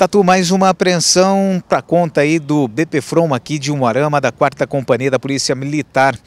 Tatu, mais uma apreensão para conta aí do BPFROM aqui de Umuarama, da 4 Companhia da Polícia Militar.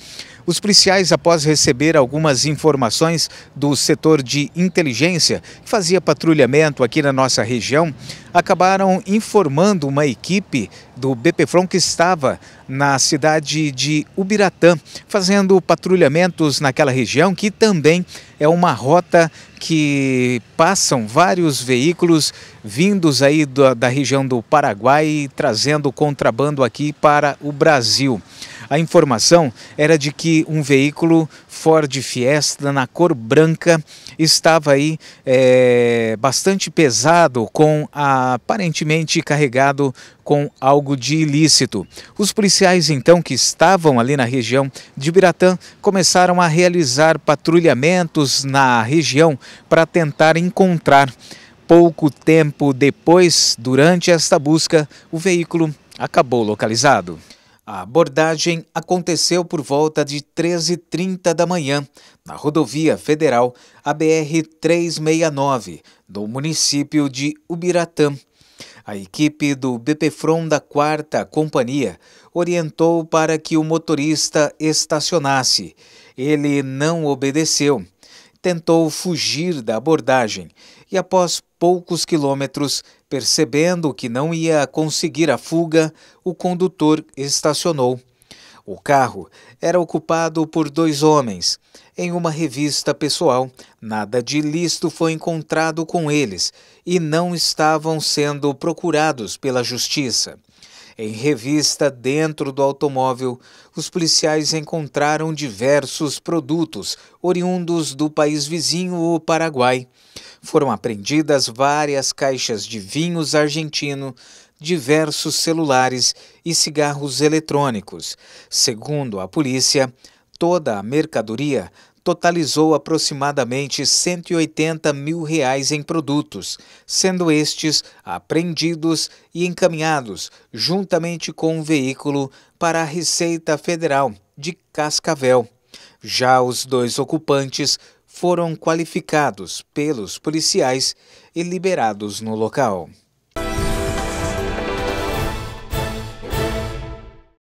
Os policiais, após receber algumas informações do setor de inteligência, que fazia patrulhamento aqui na nossa região, acabaram informando uma equipe do BPFROM que estava na cidade de Ubiratã, fazendo patrulhamentos naquela região, que também é uma rota que passam vários veículos vindos aí da, da região do Paraguai, trazendo contrabando aqui para o Brasil. A informação era de que um veículo Ford Fiesta na cor branca estava aí é, bastante pesado, com aparentemente carregado com algo de ilícito. Os policiais então que estavam ali na região de Biratã começaram a realizar patrulhamentos na região para tentar encontrar. Pouco tempo depois, durante esta busca, o veículo acabou localizado. A abordagem aconteceu por volta de 13h30 da manhã, na rodovia federal ABR-369, do município de Ubiratã. A equipe do BPFron da 4 Companhia orientou para que o motorista estacionasse. Ele não obedeceu tentou fugir da abordagem e, após poucos quilômetros, percebendo que não ia conseguir a fuga, o condutor estacionou. O carro era ocupado por dois homens. Em uma revista pessoal, nada de listo foi encontrado com eles e não estavam sendo procurados pela justiça. Em revista dentro do automóvel, os policiais encontraram diversos produtos oriundos do país vizinho, o Paraguai. Foram apreendidas várias caixas de vinhos argentino, diversos celulares e cigarros eletrônicos. Segundo a polícia, toda a mercadoria totalizou aproximadamente 180 mil reais em produtos, sendo estes apreendidos e encaminhados juntamente com o um veículo para a Receita Federal de Cascavel. Já os dois ocupantes foram qualificados pelos policiais e liberados no local.